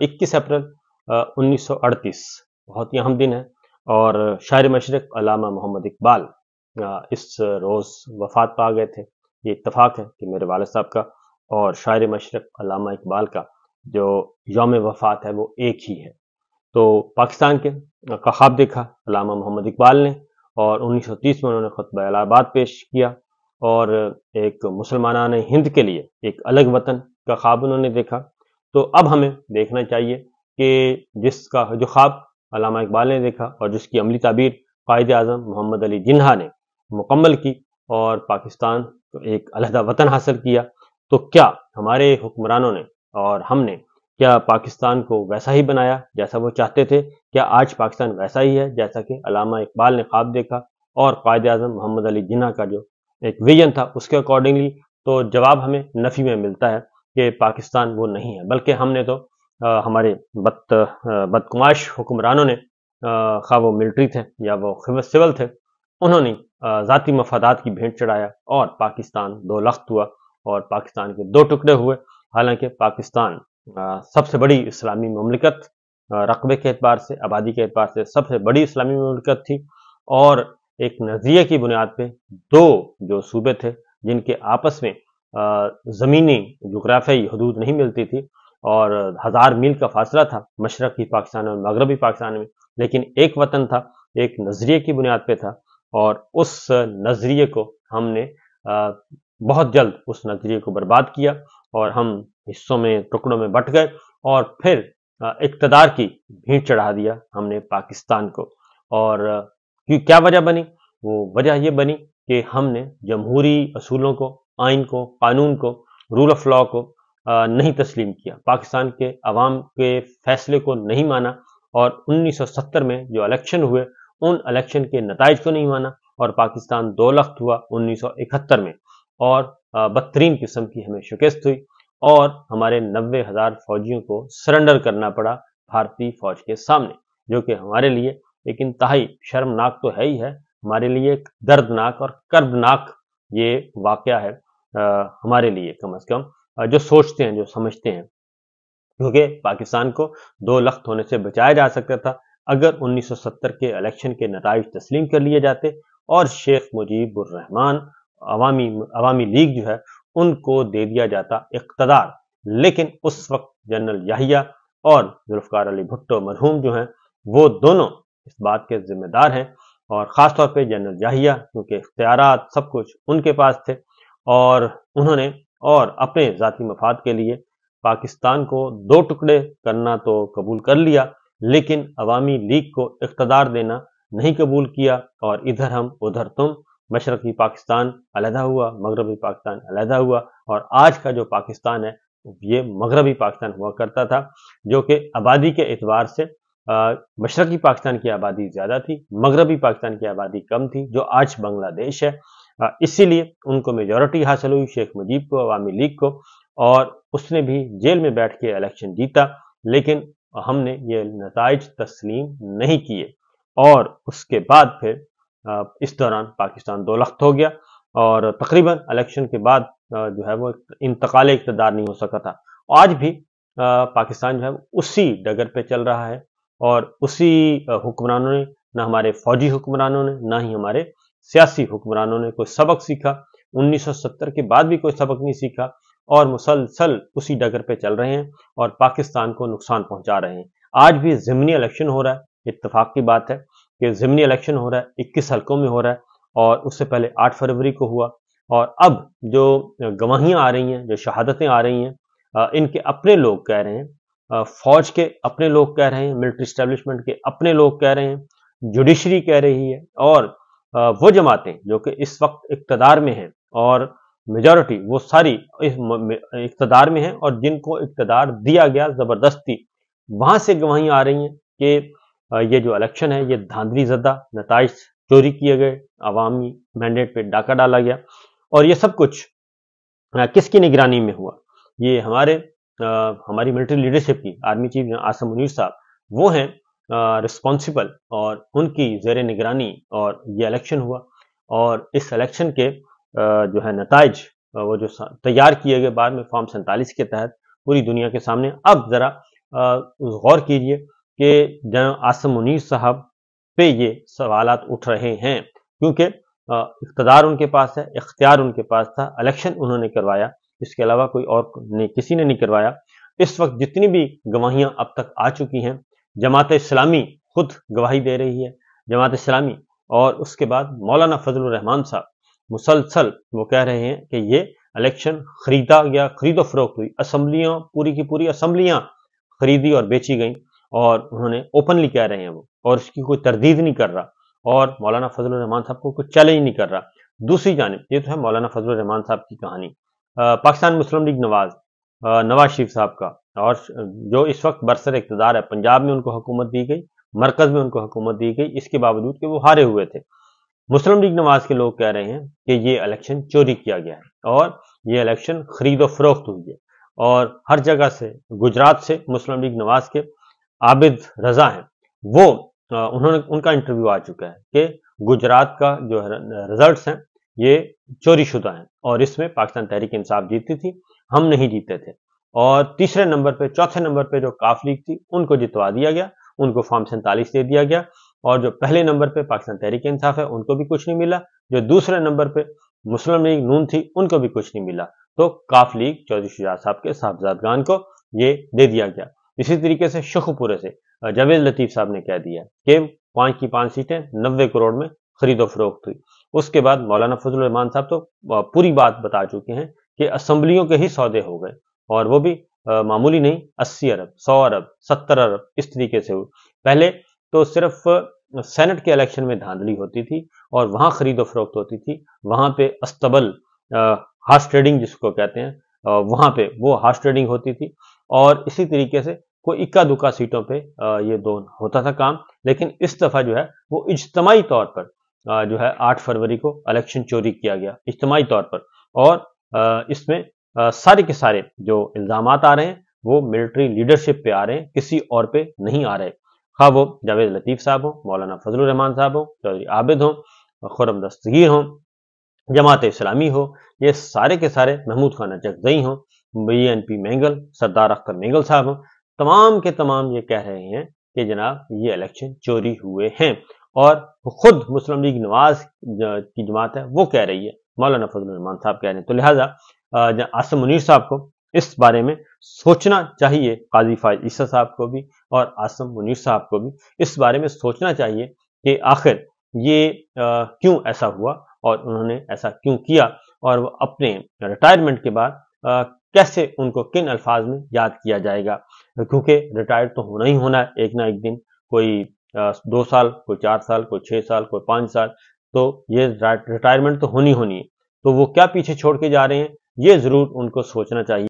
اکیس اپریل انیس سو اڑتیس بہت ہی اہم دن ہے اور شاعر مشرق علامہ محمد اقبال اس روز وفات پا گئے تھے یہ اتفاق ہے کہ میرے والد صاحب کا اور شاعر مشرق علامہ اقبال کا جو یوم وفات ہے وہ ایک ہی ہے تو پاکستان کے کا خواب دیکھا علامہ محمد اقبال نے اور انیس سو تیس میں انہوں نے خطبہ بیا آباد پیش کیا اور ایک مسلمانان ہند کے لیے ایک الگ وطن کا خواب انہوں نے دیکھا تو اب ہمیں دیکھنا چاہیے کہ جس کا جو خواب علامہ اقبال نے دیکھا اور جس کی عملی تعبیر قائد اعظم محمد علی جنہا نے مکمل کی اور پاکستان کو ایک علیحدہ وطن حاصل کیا تو کیا ہمارے حکمرانوں نے اور ہم نے کیا پاکستان کو ویسا ہی بنایا جیسا وہ چاہتے تھے کیا آج پاکستان ویسا ہی ہے جیسا کہ علامہ اقبال نے خواب دیکھا اور قائد اعظم محمد علی جناح کا جو ایک ویژن تھا اس کے اکارڈنگلی تو جواب ہمیں نفی میں ملتا ہے کہ پاکستان وہ نہیں ہے بلکہ ہم نے تو ہمارے بد بد حکمرانوں نے خواہ وہ ملٹری تھے یا وہ سول تھے انہوں نے ذاتی مفادات کی بھینٹ چڑھایا اور پاکستان دو لخت ہوا اور پاکستان کے دو ٹکڑے ہوئے حالانکہ پاکستان سب سے بڑی اسلامی مملکت رقبے کے اعتبار سے آبادی کے اعتبار سے سب سے بڑی اسلامی مملکت تھی اور ایک نظریے کی بنیاد پہ دو جو صوبے تھے جن کے آپس میں زمینی جغرافیائی حدود نہیں ملتی تھی اور ہزار میل کا فاصلہ تھا مشرقی پاکستان میں مغربی پاکستان میں لیکن ایک وطن تھا ایک نظریے کی بنیاد پہ تھا اور اس نظریے کو ہم نے بہت جلد اس نظریے کو برباد کیا اور ہم حصوں میں ٹکڑوں میں بٹ گئے اور پھر اقتدار کی بھیڑ چڑھا دیا ہم نے پاکستان کو اور کیا وجہ بنی وہ وجہ یہ بنی کہ ہم نے جمہوری اصولوں کو آئین کو قانون کو رول آف لاؤ کو نہیں تسلیم کیا پاکستان کے عوام کے فیصلے کو نہیں مانا اور انیس سو ستر میں جو الیکشن ہوئے ان الیکشن کے نتائج کو نہیں مانا اور پاکستان دو لخت ہوا انیس سو اکہتر میں اور بدترین قسم کی ہمیں شکست ہوئی اور ہمارے نوے ہزار فوجیوں کو سرنڈر کرنا پڑا بھارتی فوج کے سامنے جو کہ ہمارے لیے ایک انتہائی شرمناک تو ہے ہی ہے ہمارے لیے دردناک اور کربناک یہ واقعہ ہے ہمارے لیے کم از کم جو سوچتے ہیں جو سمجھتے ہیں کیونکہ پاکستان کو دو لخت ہونے سے بچایا جا سکتا تھا اگر انیس سو ستر کے الیکشن کے نتائج تسلیم کر لیے جاتے اور شیخ مجیب الرحمان عوامی عوامی لیگ جو ہے ان کو دے دیا جاتا اقتدار لیکن اس وقت جنرل یاہیا اور ذوالفقار علی بھٹو مرحوم جو ہیں وہ دونوں اس بات کے ذمہ دار ہیں اور خاص طور پہ جنرل کیونکہ اختیارات سب کچھ ان کے پاس تھے اور انہوں نے اور اپنے ذاتی مفاد کے لیے پاکستان کو دو ٹکڑے کرنا تو قبول کر لیا لیکن عوامی لیگ کو اقتدار دینا نہیں قبول کیا اور ادھر ہم ادھر تم مشرقی پاکستان علیحدہ ہوا مغربی پاکستان علیحدہ ہوا اور آج کا جو پاکستان ہے یہ مغربی پاکستان ہوا کرتا تھا جو کہ آبادی کے اعتبار سے مشرقی پاکستان کی آبادی زیادہ تھی مغربی پاکستان کی آبادی کم تھی جو آج بنگلہ دیش ہے اسی لیے ان کو میجورٹی حاصل ہوئی شیخ مجیب کو عوامی لیگ کو اور اس نے بھی جیل میں بیٹھ کے الیکشن جیتا لیکن ہم نے یہ نتائج تسلیم نہیں کیے اور اس کے بعد پھر اس دوران پاکستان دو لخت ہو گیا اور تقریباً الیکشن کے بعد جو ہے وہ انتقال اقتدار نہیں ہو سکا تھا آج بھی پاکستان جو ہے اسی ڈگر پہ چل رہا ہے اور اسی حکمرانوں نے نہ ہمارے فوجی حکمرانوں نے نہ ہی ہمارے سیاسی حکمرانوں نے کوئی سبق سیکھا انیس سو ستر کے بعد بھی کوئی سبق نہیں سیکھا اور مسلسل اسی ڈگر پہ چل رہے ہیں اور پاکستان کو نقصان پہنچا رہے ہیں آج بھی ضمنی الیکشن ہو رہا ہے اتفاق کی بات ہے کہ ضمنی الیکشن ہو رہا ہے اکیس حلقوں میں ہو رہا ہے اور اس سے پہلے آٹھ فروری کو ہوا اور اب جو گواہیاں آ رہی ہیں جو شہادتیں آ رہی ہیں ان کے اپنے لوگ کہہ رہے ہیں فوج کے اپنے لوگ کہہ رہے ہیں ملٹری اسٹیبلشمنٹ کے اپنے لوگ کہہ رہے ہیں جوڈیشری کہہ رہی ہے اور وہ جماعتیں جو کہ اس وقت اقتدار میں ہیں اور میجورٹی وہ ساری اقتدار میں ہیں اور جن کو اقتدار دیا گیا زبردستی وہاں سے گواہیاں آ رہی ہیں کہ یہ جو الیکشن ہے یہ دھاندلی زدہ نتائج چوری کیے گئے عوامی مینڈیٹ پہ ڈاکہ ڈالا گیا اور یہ سب کچھ کس کی نگرانی میں ہوا یہ ہمارے ہماری ملٹری لیڈرشپ کی آرمی چیف آسم منیر صاحب وہ ہیں رسپانسبل اور ان کی زیر نگرانی اور یہ الیکشن ہوا اور اس الیکشن کے جو ہے نتائج وہ جو تیار کیے گئے بعد میں فارم سینتالیس کے تحت پوری دنیا کے سامنے اب ذرا غور کیجئے کہ جنرل آسم منیر صاحب پہ یہ سوالات اٹھ رہے ہیں کیونکہ اقتدار ان کے پاس ہے اختیار ان کے پاس تھا الیکشن انہوں نے کروایا اس کے علاوہ کوئی اور کسی نے نہیں کروایا اس وقت جتنی بھی گواہیاں اب تک آ چکی ہیں جماعت اسلامی خود گواہی دے رہی ہے جماعت اسلامی اور اس کے بعد مولانا فضل الرحمان صاحب مسلسل وہ کہہ رہے ہیں کہ یہ الیکشن خریدا گیا خرید و فروخت ہوئی اسمبلیاں پوری کی پوری اسمبلیاں خریدی اور بیچی گئیں اور انہوں نے اوپنلی کہہ رہے ہیں وہ اور اس کی کوئی تردید نہیں کر رہا اور مولانا فضل الرحمان صاحب کو کوئی چیلنج نہیں کر رہا دوسری جانب یہ تو ہے مولانا فضل الرحمان صاحب کی کہانی پاکستان مسلم لیگ نواز نواز شریف صاحب کا اور جو اس وقت برسر اقتدار ہے پنجاب میں ان کو حکومت دی گئی مرکز میں ان کو حکومت دی گئی اس کے باوجود کہ وہ ہارے ہوئے تھے مسلم لیگ نواز کے لوگ کہہ رہے ہیں کہ یہ الیکشن چوری کیا گیا ہے اور یہ الیکشن خرید و فروخت ہوئی ہے اور ہر جگہ سے گجرات سے مسلم لیگ نواز کے عابد رضا ہیں وہ انہوں نے ان کا انٹرویو آ چکا ہے کہ گجرات کا جو رزلٹس ہیں یہ چوری شدہ ہیں اور اس میں پاکستان تحریک انصاف جیتی تھی ہم نہیں جیتے تھے اور تیسرے نمبر پہ چوتھے نمبر پہ جو کاف لیگ تھی ان کو جتوا دیا گیا ان کو فارم سینتالیس دے دیا گیا اور جو پہلے نمبر پہ پاکستان تحریک انصاف ہے ان کو بھی کچھ نہیں ملا جو دوسرے نمبر پہ مسلم لیگ نون تھی ان کو بھی کچھ نہیں ملا تو کاف لیگ چودھری شجاعت صاحب کے صاحبزادگان کو یہ دے دیا گیا اسی طریقے سے شخ پورے سے جویز لطیف صاحب نے کہہ دیا کہ پانچ کی پانچ سیٹیں نوے کروڑ میں خرید و فروخت ہوئی اس کے بعد مولانا فضل الرحمان صاحب تو پوری بات بتا چکے ہیں کہ اسمبلیوں کے ہی سودے ہو گئے اور وہ بھی معمولی نہیں اسی سو ارب ستر اس طریقے سے پہلے تو صرف سینٹ کے الیکشن میں دھاندلی ہوتی تھی اور وہاں خرید و فروخت ہوتی تھی وہاں پہ استبل ہارس ٹریڈنگ جس کو کہتے ہیں وہاں پہ وہ ہارس ٹریڈنگ ہوتی تھی اور اسی طریقے سے کوئی اکا دکا سیٹوں پہ یہ دون ہوتا تھا کام لیکن اس دفعہ جو ہے وہ اجتماعی طور پر جو ہے آٹھ فروری کو الیکشن چوری کیا گیا اجتماعی طور پر اور اس میں سارے کے سارے جو الزامات آ رہے ہیں وہ ملٹری لیڈرشپ پہ آ رہے ہیں کسی اور پہ نہیں آ رہے خواہ وہ جاوید لطیف صاحب ہوں مولانا فضل الرحمان صاحب ہوں چودری عابد ہوں خرم دستگیر ہوں جماعت اسلامی ہو یہ سارے کے سارے محمود خانہ جگزئی ہوں بی این پی مینگل سردار اختر مینگل صاحب ہوں تمام کے تمام یہ کہہ رہے ہیں کہ جناب یہ الیکشن چوری ہوئے ہیں اور خود مسلم لیگ نواز کی جماعت ہے وہ کہہ رہی ہے مولانا فضل الرحمان صاحب کہہ رہے ہیں تو لہٰذا آسم منیر صاحب کو اس بارے میں سوچنا چاہیے قاضی فائز عیسیٰ صاحب کو بھی اور آسم منیر صاحب کو بھی اس بارے میں سوچنا چاہیے کہ آخر یہ کیوں ایسا ہوا اور انہوں نے ایسا کیوں کیا اور وہ اپنے ریٹائرمنٹ کے بعد کیسے ان کو کن الفاظ میں یاد کیا جائے گا کیونکہ ریٹائر تو ہونا ہی ہونا ہے ایک نہ ایک دن کوئی دو سال کوئی چار سال کوئی چھ سال کوئی پانچ سال تو یہ ریٹائرمنٹ تو ہونی ہونی ہے تو وہ کیا پیچھے چھوڑ کے جا رہے ہیں یہ ضرور ان کو سوچنا چاہیے